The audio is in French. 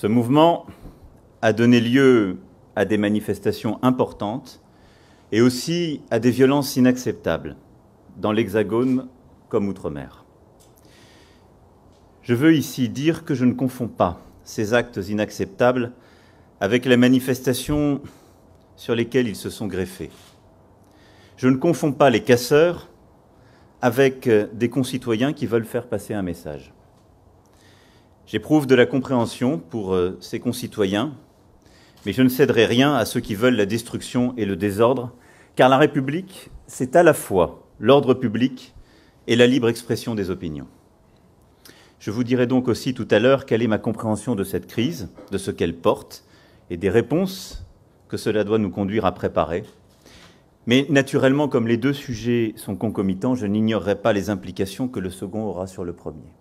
Ce mouvement a donné lieu à des manifestations importantes et aussi à des violences inacceptables dans l'Hexagone comme outre-mer. Je veux ici dire que je ne confonds pas ces actes inacceptables avec les manifestations sur lesquelles ils se sont greffés. Je ne confonds pas les casseurs avec des concitoyens qui veulent faire passer un message. J'éprouve de la compréhension pour euh, ses concitoyens, mais je ne céderai rien à ceux qui veulent la destruction et le désordre, car la République, c'est à la fois l'ordre public et la libre expression des opinions. Je vous dirai donc aussi tout à l'heure quelle est ma compréhension de cette crise, de ce qu'elle porte, et des réponses que cela doit nous conduire à préparer. Mais naturellement, comme les deux sujets sont concomitants, je n'ignorerai pas les implications que le second aura sur le premier.